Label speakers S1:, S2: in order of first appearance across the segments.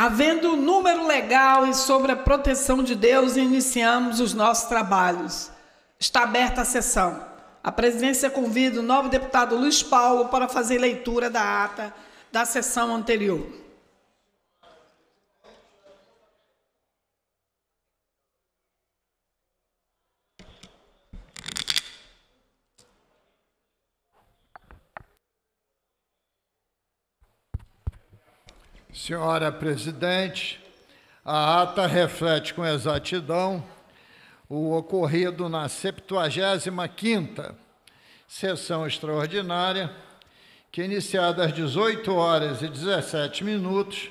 S1: Havendo um número legal e sobre a proteção de Deus, iniciamos os nossos trabalhos. Está aberta a sessão. A presidência convida o novo deputado Luiz Paulo para fazer leitura da ata da sessão anterior.
S2: Senhora presidente, a ata reflete com exatidão o ocorrido na 75ª sessão extraordinária, que iniciada às 18 horas e 17 minutos,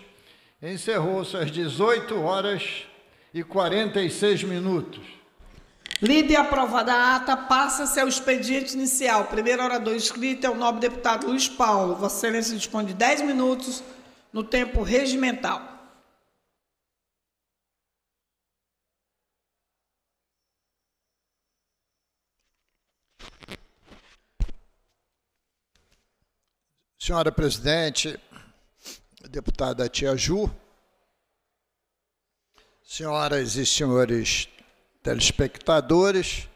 S2: encerrou-se às 18 horas e 46 minutos.
S1: Lida e aprovada a ata, passa-se ao expediente inicial. Primeiro orador inscrito é o nobre deputado Luiz Paulo. Vossa Excelência dispõe de 10 minutos no tempo regimental.
S2: Senhora Presidente, deputada Tia Ju, senhoras e senhores telespectadores,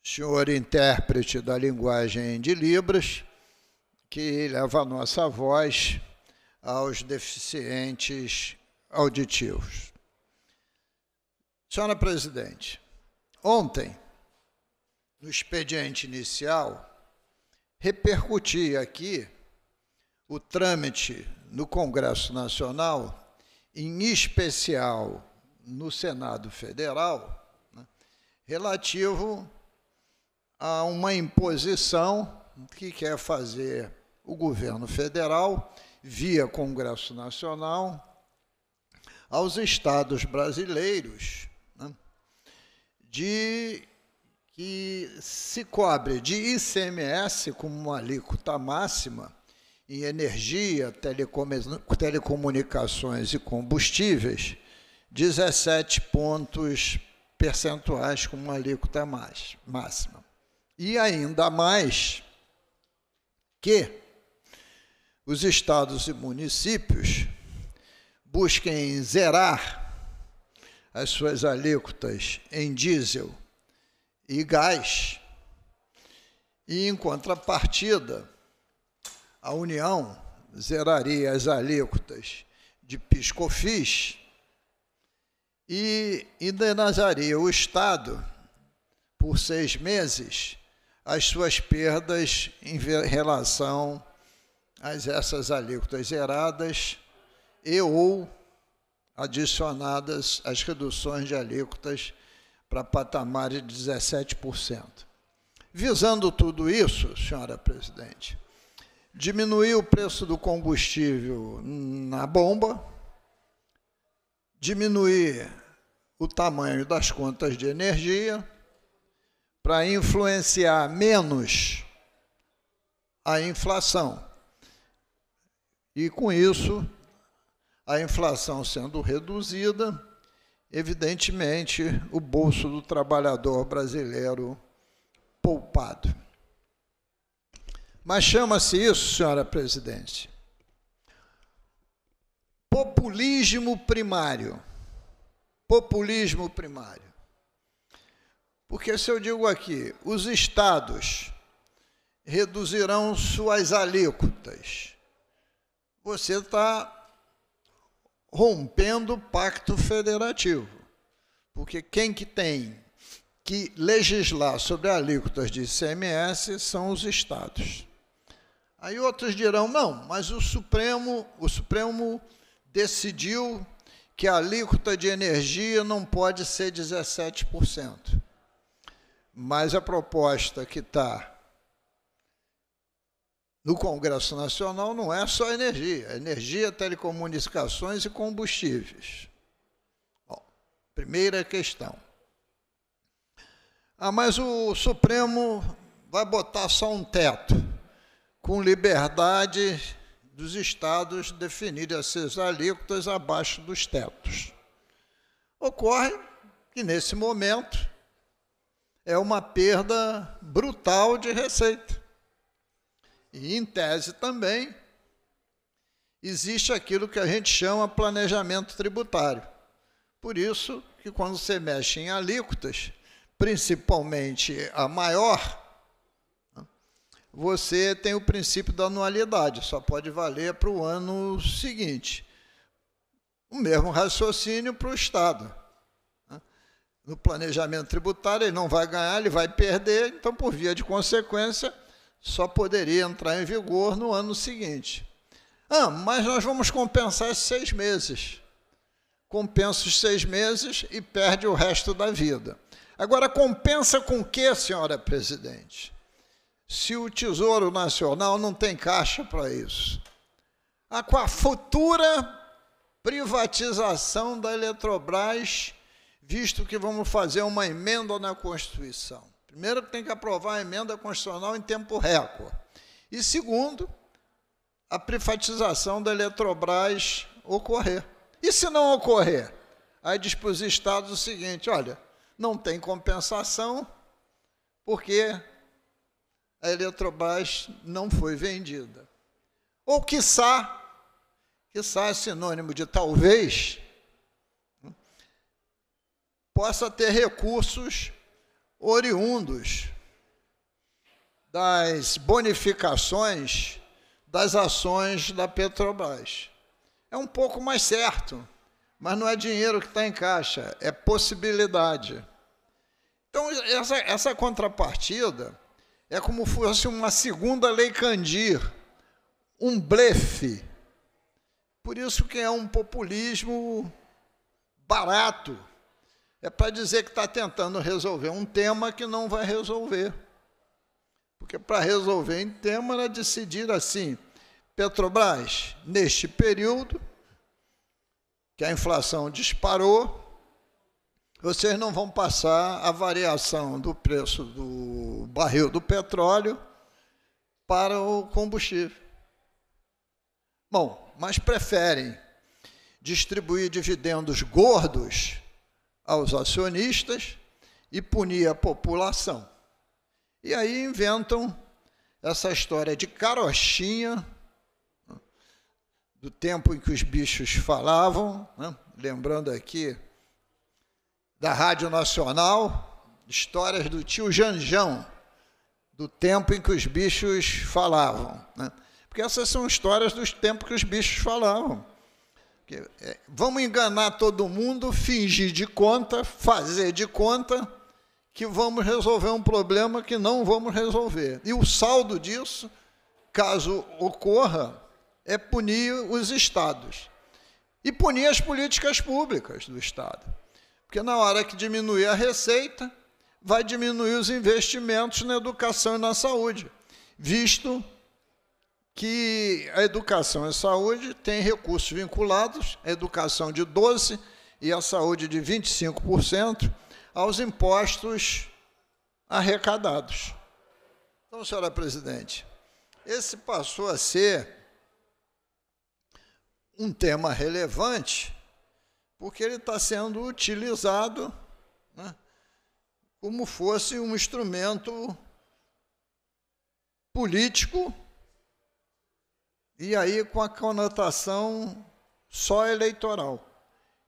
S2: senhor intérprete da linguagem de Libras, que leva a nossa voz aos deficientes auditivos. Senhora Presidente, ontem, no expediente inicial, repercuti aqui o trâmite no Congresso Nacional, em especial no Senado Federal, né, relativo a uma imposição que quer fazer o governo federal, via Congresso Nacional, aos estados brasileiros né, de que se cobre de ICMS como uma alíquota máxima em energia, telecomunicações e combustíveis, 17 pontos percentuais como uma alíquota mais, máxima. E ainda mais que os estados e municípios busquem zerar as suas alíquotas em diesel e gás, e em contrapartida, a União zeraria as alíquotas de piscofis e indenizaria o Estado por seis meses as suas perdas em relação as, essas alíquotas zeradas e ou adicionadas as reduções de alíquotas para patamares de 17%. Visando tudo isso, senhora presidente, diminuir o preço do combustível na bomba, diminuir o tamanho das contas de energia para influenciar menos a inflação e com isso, a inflação sendo reduzida, evidentemente, o bolso do trabalhador brasileiro poupado. Mas chama-se isso, senhora presidente, populismo primário. Populismo primário. Porque se eu digo aqui, os estados reduzirão suas alíquotas você está rompendo o pacto federativo. Porque quem que tem que legislar sobre alíquotas de ICMS são os estados. Aí outros dirão: "Não, mas o Supremo, o Supremo decidiu que a alíquota de energia não pode ser 17%. Mas a proposta que está no Congresso Nacional não é só energia, é energia, telecomunicações e combustíveis. Bom, primeira questão. Ah, mas o Supremo vai botar só um teto, com liberdade dos estados definirem suas alíquotas abaixo dos tetos. Ocorre que, nesse momento, é uma perda brutal de receita. E, em tese, também existe aquilo que a gente chama planejamento tributário. Por isso que, quando você mexe em alíquotas, principalmente a maior, você tem o princípio da anualidade, só pode valer para o ano seguinte. O mesmo raciocínio para o Estado. Né? No planejamento tributário, ele não vai ganhar, ele vai perder, então, por via de consequência, só poderia entrar em vigor no ano seguinte. Ah, mas nós vamos compensar esses seis meses. Compensa os seis meses e perde o resto da vida. Agora, compensa com o que, senhora presidente? Se o Tesouro Nacional não tem caixa para isso. Ah, com a futura privatização da Eletrobras, visto que vamos fazer uma emenda na Constituição. Primeiro, tem que aprovar a emenda constitucional em tempo recorde. E segundo, a privatização da Eletrobras ocorrer. E se não ocorrer? Aí diz para os estados o seguinte: olha, não tem compensação, porque a Eletrobras não foi vendida. Ou, quiçá, quiçá é sinônimo de talvez, né, possa ter recursos oriundos das bonificações das ações da Petrobras. É um pouco mais certo, mas não é dinheiro que está em caixa, é possibilidade. Então, essa, essa contrapartida é como fosse uma segunda lei Candir, um blefe. Por isso que é um populismo barato. É para dizer que está tentando resolver um tema que não vai resolver. Porque para resolver em tema era decidir assim: Petrobras, neste período, que a inflação disparou, vocês não vão passar a variação do preço do barril do petróleo para o combustível. Bom, mas preferem distribuir dividendos gordos aos acionistas e punir a população. E aí inventam essa história de carochinha, do tempo em que os bichos falavam, né? lembrando aqui da Rádio Nacional, histórias do tio Janjão, do tempo em que os bichos falavam. Né? Porque essas são histórias dos tempos que os bichos falavam. Porque, é, vamos enganar todo mundo, fingir de conta, fazer de conta que vamos resolver um problema que não vamos resolver. E o saldo disso, caso ocorra, é punir os estados e punir as políticas públicas do estado. Porque na hora que diminuir a receita, vai diminuir os investimentos na educação e na saúde, visto que a educação e saúde têm recursos vinculados, a educação de 12% e a saúde de 25% aos impostos arrecadados. Então, senhora presidente, esse passou a ser um tema relevante, porque ele está sendo utilizado né, como fosse um instrumento político e aí com a conotação só eleitoral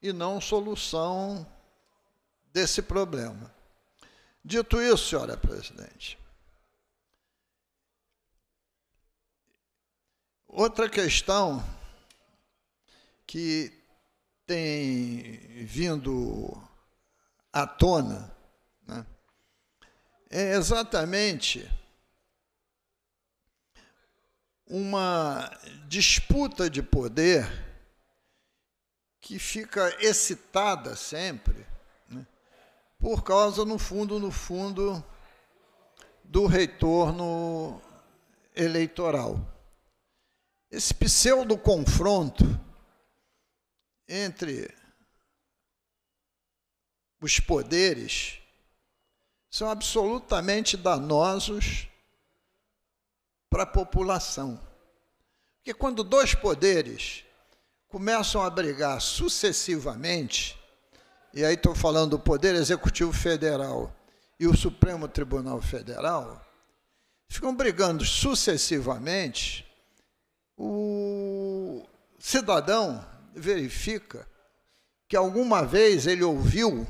S2: e não solução desse problema. Dito isso, senhora presidente, outra questão que tem vindo à tona né, é exatamente uma disputa de poder que fica excitada sempre né, por causa, no fundo, no fundo, do retorno eleitoral. Esse pseudo confronto entre os poderes são absolutamente danosos para a população. Porque quando dois poderes começam a brigar sucessivamente, e aí estou falando do Poder Executivo Federal e o Supremo Tribunal Federal, ficam brigando sucessivamente, o cidadão verifica que alguma vez ele ouviu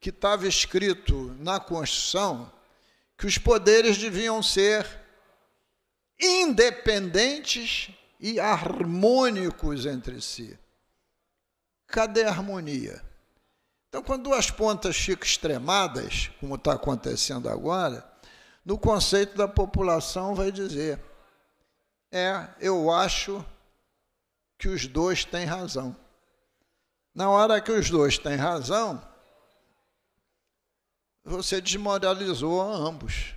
S2: que estava escrito na Constituição que os poderes deviam ser independentes e harmônicos entre si. Cadê a harmonia? Então, quando duas pontas ficam extremadas, como está acontecendo agora, no conceito da população vai dizer: é, eu acho que os dois têm razão. Na hora que os dois têm razão, você desmoralizou ambos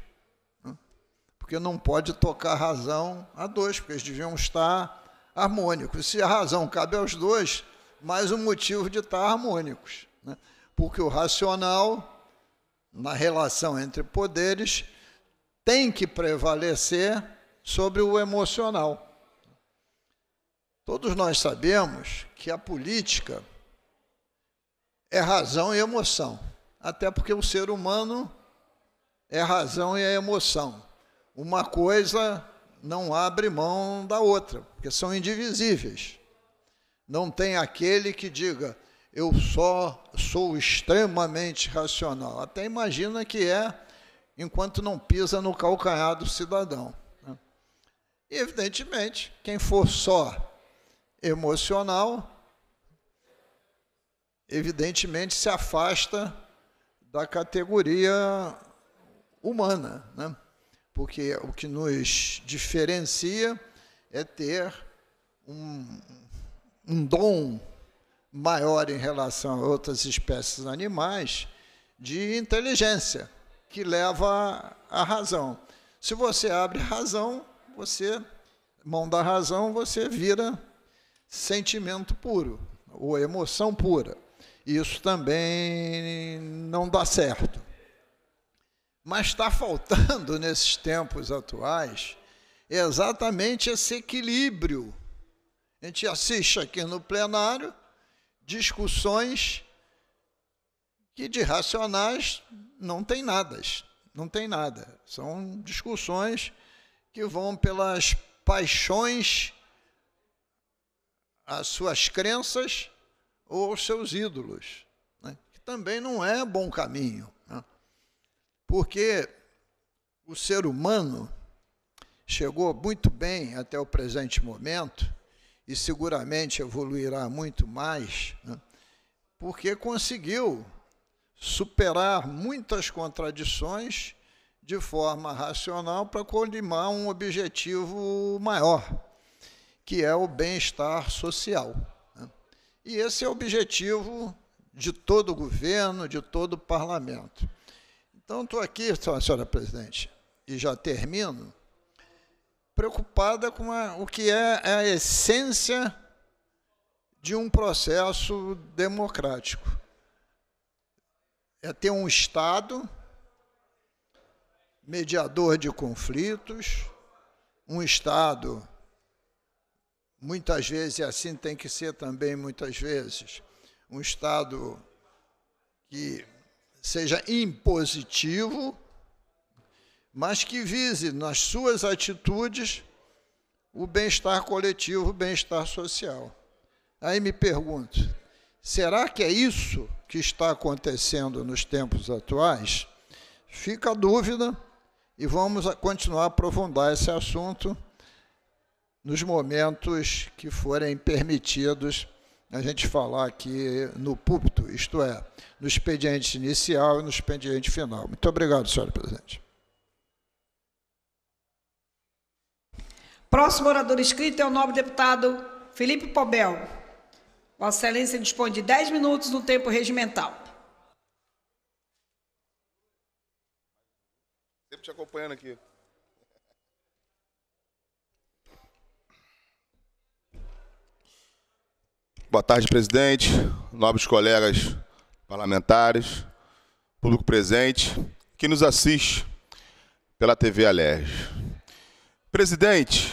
S2: porque não pode tocar a razão a dois, porque eles deviam estar harmônicos. Se a razão cabe aos dois, mais um motivo de estar harmônicos. Né? Porque o racional, na relação entre poderes, tem que prevalecer sobre o emocional. Todos nós sabemos que a política é razão e emoção, até porque o ser humano é razão e é emoção uma coisa não abre mão da outra, porque são indivisíveis. Não tem aquele que diga, eu só sou extremamente racional. Até imagina que é enquanto não pisa no calcanhar do cidadão. Né? E, evidentemente, quem for só emocional, evidentemente se afasta da categoria humana, né? porque o que nos diferencia é ter um, um dom maior em relação a outras espécies animais de inteligência, que leva à razão. Se você abre razão, você, mão da razão, você vira sentimento puro ou emoção pura. Isso também não dá certo. Mas está faltando nesses tempos atuais exatamente esse equilíbrio. A gente assiste aqui no plenário discussões que de racionais não tem nada, não tem nada. São discussões que vão pelas paixões, as suas crenças ou os seus ídolos, né? que também não é bom caminho. Porque o ser humano chegou muito bem até o presente momento e seguramente evoluirá muito mais, né? porque conseguiu superar muitas contradições de forma racional para colimar um objetivo maior, que é o bem-estar social. Né? E esse é o objetivo de todo governo, de todo parlamento. Então, estou aqui, senhora presidente, e já termino, preocupada com a, o que é a essência de um processo democrático. É ter um Estado mediador de conflitos, um Estado, muitas vezes, e assim tem que ser também muitas vezes, um Estado que seja impositivo, mas que vise nas suas atitudes o bem-estar coletivo, o bem-estar social. Aí me pergunto, será que é isso que está acontecendo nos tempos atuais? Fica a dúvida e vamos continuar a aprofundar esse assunto nos momentos que forem permitidos a gente falar aqui no púlpito, isto é, no expediente inicial e no expediente final. Muito obrigado, senhora presidente.
S1: Próximo orador escrito é o nobre deputado Felipe Pobel. Vossa Excelência dispõe de 10 minutos no tempo regimental.
S3: Sempre te acompanhando aqui. Boa tarde, presidente, nobres colegas parlamentares, público presente, que nos assiste pela TV Alerj. Presidente,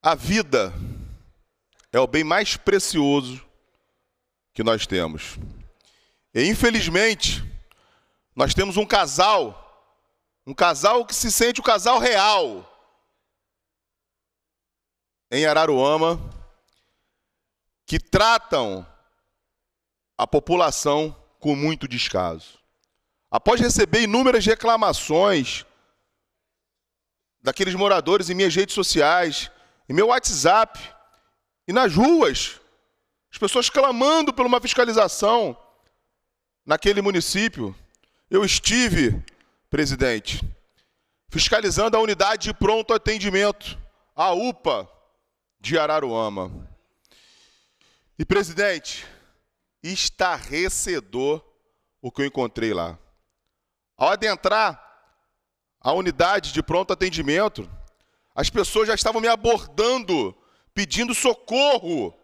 S3: a vida é o bem mais precioso que nós temos. E infelizmente, nós temos um casal, um casal que se sente o casal real. Em Araruama, que tratam a população com muito descaso. Após receber inúmeras reclamações daqueles moradores em minhas redes sociais, em meu WhatsApp e nas ruas, as pessoas clamando por uma fiscalização naquele município, eu estive, presidente, fiscalizando a unidade de pronto atendimento, a UPA de Araruama. E presidente, estarrecedor o que eu encontrei lá. Ao adentrar a unidade de pronto atendimento, as pessoas já estavam me abordando, pedindo socorro,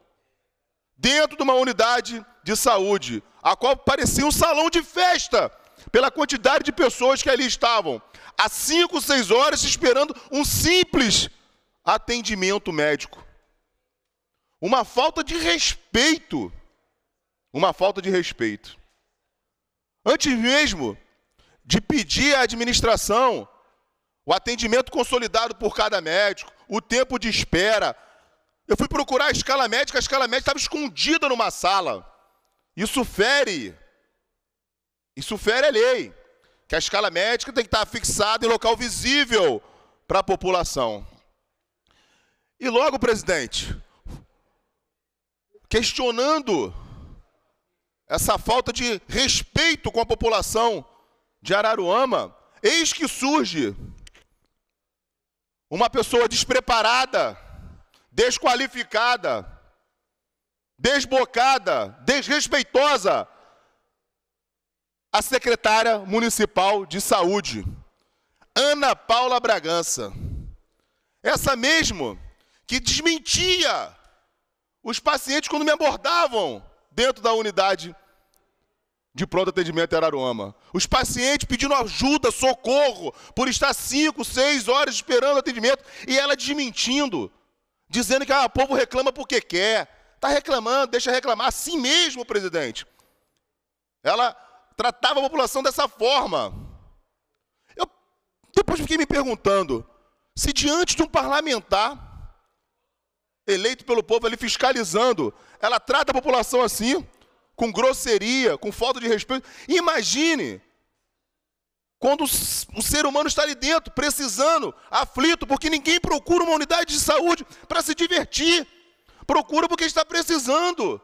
S3: dentro de uma unidade de saúde, a qual parecia um salão de festa, pela quantidade de pessoas que ali estavam, há cinco, seis horas esperando um simples atendimento médico. Uma falta de respeito. Uma falta de respeito. Antes mesmo de pedir à administração o atendimento consolidado por cada médico, o tempo de espera. Eu fui procurar a escala médica, a escala médica estava escondida numa sala. Isso fere. Isso fere a lei. Que a escala médica tem que estar fixada em local visível para a população. E logo, presidente, questionando essa falta de respeito com a população de Araruama, eis que surge uma pessoa despreparada, desqualificada, desbocada, desrespeitosa, a secretária municipal de saúde, Ana Paula Bragança. Essa mesmo que desmentia os pacientes, quando me abordavam dentro da unidade de pronto atendimento em Araruama, os pacientes pedindo ajuda, socorro, por estar cinco, seis horas esperando atendimento, e ela desmentindo, dizendo que ah, o povo reclama porque quer. Está reclamando, deixa reclamar. Assim mesmo, presidente. Ela tratava a população dessa forma. Eu depois fiquei me perguntando se diante de um parlamentar eleito pelo povo ali fiscalizando. Ela trata a população assim, com grosseria, com falta de respeito. Imagine quando o ser humano está ali dentro, precisando, aflito, porque ninguém procura uma unidade de saúde para se divertir. Procura porque está precisando.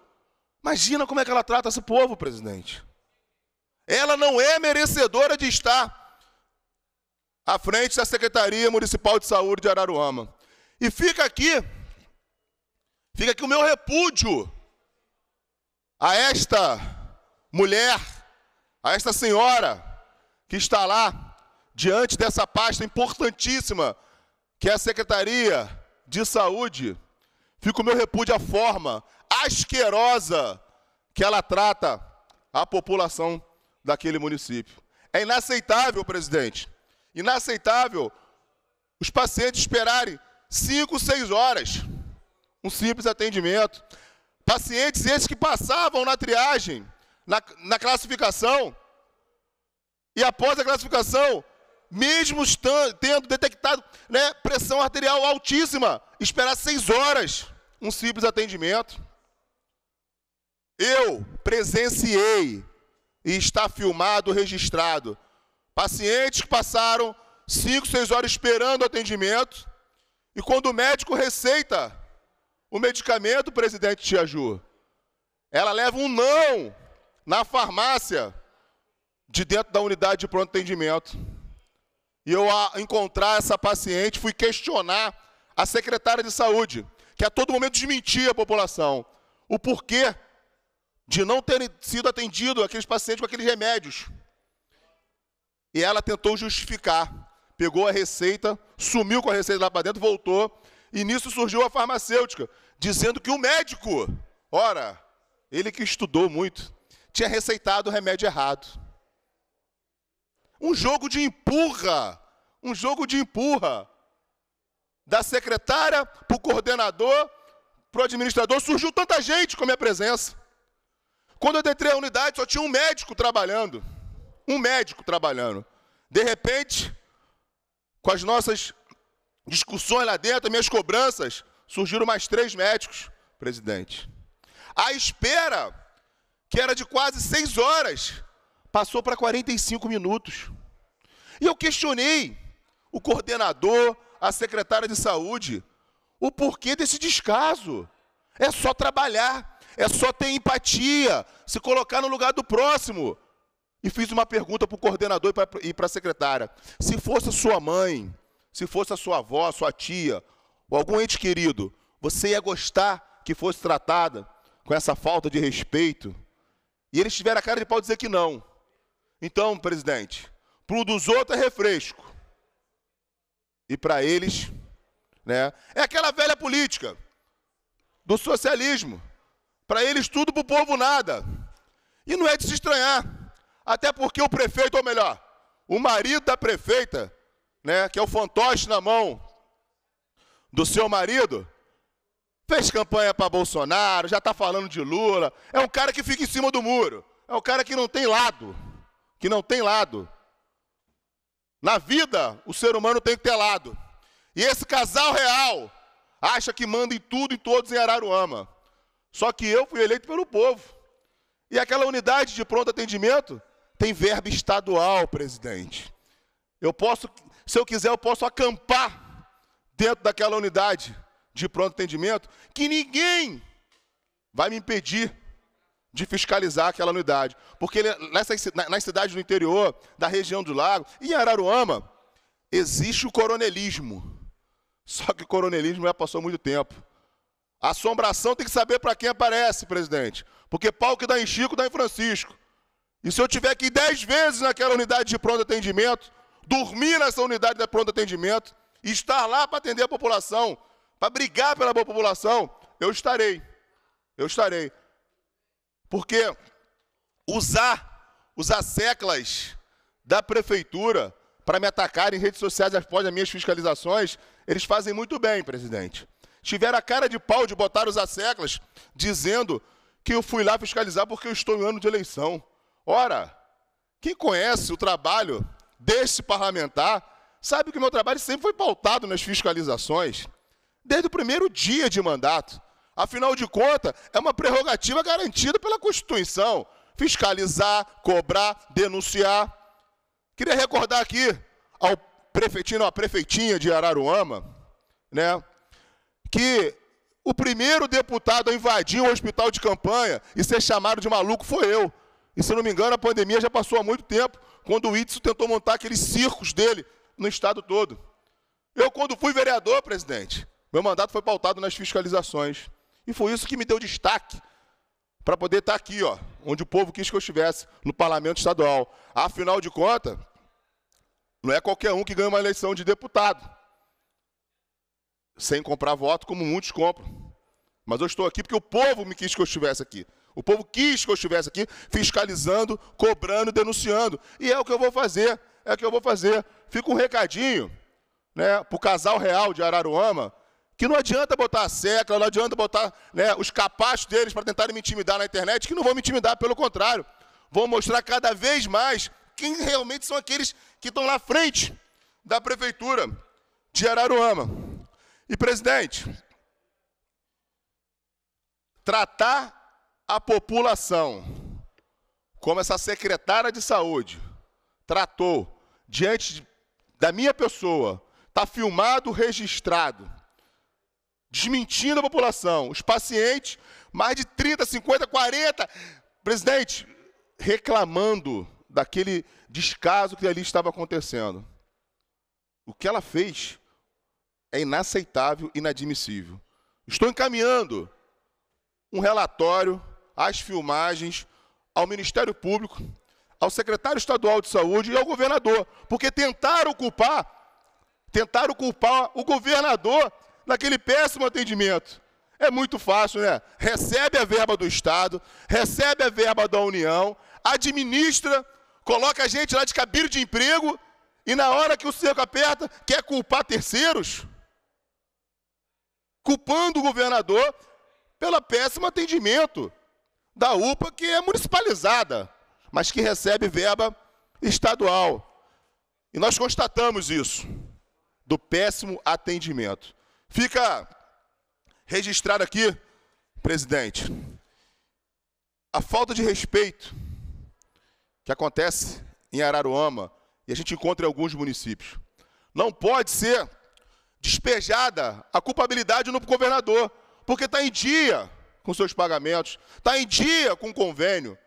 S3: Imagina como é que ela trata esse povo, presidente. Ela não é merecedora de estar à frente da Secretaria Municipal de Saúde de Araruama. E fica aqui Fica aqui o meu repúdio a esta mulher, a esta senhora que está lá diante dessa pasta importantíssima que é a Secretaria de Saúde. Fica o meu repúdio à forma asquerosa que ela trata a população daquele município. É inaceitável, presidente. Inaceitável os pacientes esperarem cinco, seis horas um simples atendimento. Pacientes esses que passavam na triagem, na, na classificação, e após a classificação, mesmo tendo detectado né, pressão arterial altíssima, esperar seis horas, um simples atendimento. Eu presenciei e está filmado, registrado. Pacientes que passaram cinco, seis horas esperando o atendimento, e quando o médico receita o medicamento, presidente Tia Ju. Ela leva um não na farmácia de dentro da unidade de pronto atendimento. E eu, a encontrar essa paciente, fui questionar a secretária de saúde, que a todo momento desmentia a população, o porquê de não terem sido atendido aqueles pacientes com aqueles remédios. E ela tentou justificar. Pegou a receita, sumiu com a receita lá para dentro, voltou, e nisso surgiu a farmacêutica, dizendo que o médico, ora, ele que estudou muito, tinha receitado o remédio errado. Um jogo de empurra, um jogo de empurra. Da secretária para o coordenador, para o administrador, surgiu tanta gente com a minha presença. Quando eu entrei a unidade, só tinha um médico trabalhando. Um médico trabalhando. De repente, com as nossas discussões lá dentro, minhas cobranças, surgiram mais três médicos, presidente. A espera, que era de quase seis horas, passou para 45 minutos. E eu questionei o coordenador, a secretária de saúde, o porquê desse descaso. É só trabalhar, é só ter empatia, se colocar no lugar do próximo. E fiz uma pergunta para o coordenador e para a secretária: se fosse a sua mãe, se fosse a sua avó, a sua tia, ou algum ente querido, você ia gostar que fosse tratada com essa falta de respeito? E eles tiveram a cara de pau dizer que não. Então, presidente, pro dos outros é refresco. E para eles, né? É aquela velha política do socialismo. Para eles tudo, para o povo nada. E não é de se estranhar. Até porque o prefeito, ou melhor, o marido da prefeita, né, que é o fantoche na mão do seu marido, fez campanha para Bolsonaro, já está falando de Lula. É um cara que fica em cima do muro. É um cara que não tem lado. Que não tem lado. Na vida, o ser humano tem que ter lado. E esse casal real acha que manda em tudo e todos em Araruama. Só que eu fui eleito pelo povo. E aquela unidade de pronto atendimento tem verba estadual, presidente. Eu posso, se eu quiser, eu posso acampar dentro daquela unidade de pronto atendimento que ninguém vai me impedir de fiscalizar aquela unidade. Porque nessas, nas cidades do interior, da região do lago, em Araruama, existe o coronelismo. Só que o coronelismo já passou muito tempo. assombração tem que saber para quem aparece, presidente. Porque pau que dá em Chico, dá em Francisco. E se eu tiver que ir dez vezes naquela unidade de pronto atendimento, dormir nessa unidade de pronto atendimento, estar lá para atender a população, para brigar pela população, eu estarei. Eu estarei. Porque usar, usar seclas da prefeitura para me atacar em redes sociais após as minhas fiscalizações, eles fazem muito bem, presidente. Tiveram a cara de pau de botar os acelas dizendo que eu fui lá fiscalizar porque eu estou em ano de eleição. Ora, quem conhece o trabalho desse parlamentar sabe que o meu trabalho sempre foi pautado nas fiscalizações, desde o primeiro dia de mandato. Afinal de contas, é uma prerrogativa garantida pela Constituição fiscalizar, cobrar, denunciar. Queria recordar aqui ao prefeitinho, à prefeitinha de Araruama, né, que o primeiro deputado a invadir um hospital de campanha e ser chamado de maluco foi eu. E se não me engano, a pandemia já passou há muito tempo, quando o Itzel tentou montar aqueles circos dele no estado todo. Eu, quando fui vereador, presidente, meu mandato foi pautado nas fiscalizações. E foi isso que me deu destaque para poder estar tá aqui, ó, onde o povo quis que eu estivesse, no parlamento estadual. Afinal de contas, não é qualquer um que ganha uma eleição de deputado. Sem comprar voto, como muitos compram. Mas eu estou aqui porque o povo me quis que eu estivesse aqui. O povo quis que eu estivesse aqui fiscalizando, cobrando, denunciando. E é o que eu vou fazer é que eu vou fazer. Fica um recadinho né, para o casal real de Araruama, que não adianta botar a secla, não adianta botar né, os capachos deles para tentarem me intimidar na internet, que não vão me intimidar, pelo contrário. Vão mostrar cada vez mais quem realmente são aqueles que estão na frente da prefeitura de Araruama. E, presidente, tratar a população como essa secretária de saúde tratou diante da minha pessoa, está filmado, registrado, desmentindo a população, os pacientes, mais de 30, 50, 40, presidente, reclamando daquele descaso que ali estava acontecendo. O que ela fez é inaceitável, inadmissível. Estou encaminhando um relatório, as filmagens, ao Ministério Público ao secretário estadual de saúde e ao governador, porque tentaram culpar, tentaram culpar o governador naquele péssimo atendimento. É muito fácil, né? Recebe a verba do Estado, recebe a verba da União, administra, coloca a gente lá de cabide de emprego e na hora que o cerco aperta, quer culpar terceiros? Culpando o governador pelo péssimo atendimento da UPA, que é municipalizada mas que recebe verba estadual. E nós constatamos isso, do péssimo atendimento. Fica registrado aqui, presidente, a falta de respeito que acontece em Araruama e a gente encontra em alguns municípios. Não pode ser despejada a culpabilidade no governador, porque está em dia com seus pagamentos, está em dia com o convênio,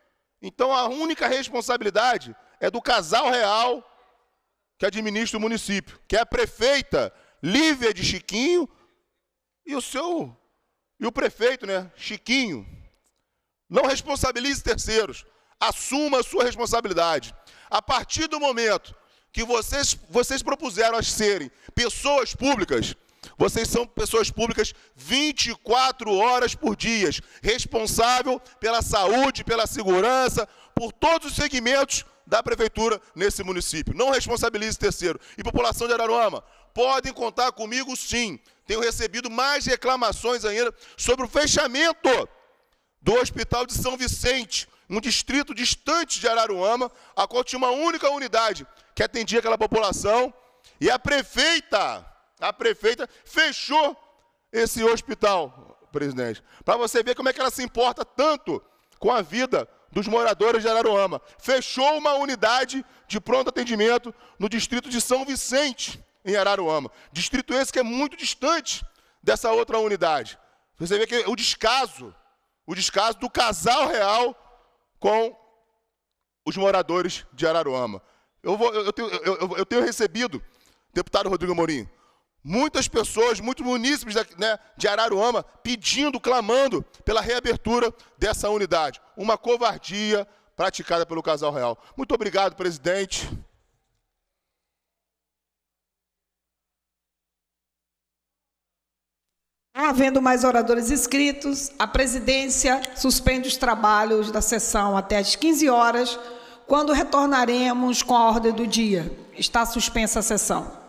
S3: então a única responsabilidade é do casal real que administra o município, que é a prefeita Lívia de Chiquinho e o seu e o prefeito, né, Chiquinho. Não responsabilize terceiros. Assuma a sua responsabilidade. A partir do momento que vocês, vocês propuseram a serem pessoas públicas, vocês são pessoas públicas 24 horas por dia, responsável pela saúde, pela segurança, por todos os segmentos da prefeitura nesse município. Não responsabilize terceiro. E população de Araruama, podem contar comigo sim. Tenho recebido mais reclamações ainda sobre o fechamento do Hospital de São Vicente, um distrito distante de Araruama, a qual tinha uma única unidade que atendia aquela população. E a prefeita a prefeita fechou esse hospital, presidente, para você ver como é que ela se importa tanto com a vida dos moradores de Araruama. Fechou uma unidade de pronto atendimento no distrito de São Vicente, em Araruama. Distrito esse que é muito distante dessa outra unidade. Você vê que o descaso, o descaso do casal real com os moradores de Araruama. Eu, vou, eu, tenho, eu, eu tenho recebido, deputado Rodrigo Mourinho, muitas pessoas, muitos munícipes né, de Araruama pedindo, clamando pela reabertura dessa unidade. Uma covardia praticada pelo Casal Real. Muito obrigado, presidente.
S1: Não havendo mais oradores inscritos, a presidência suspende os trabalhos da sessão até às 15 horas, quando retornaremos com a ordem do dia. Está suspensa a sessão.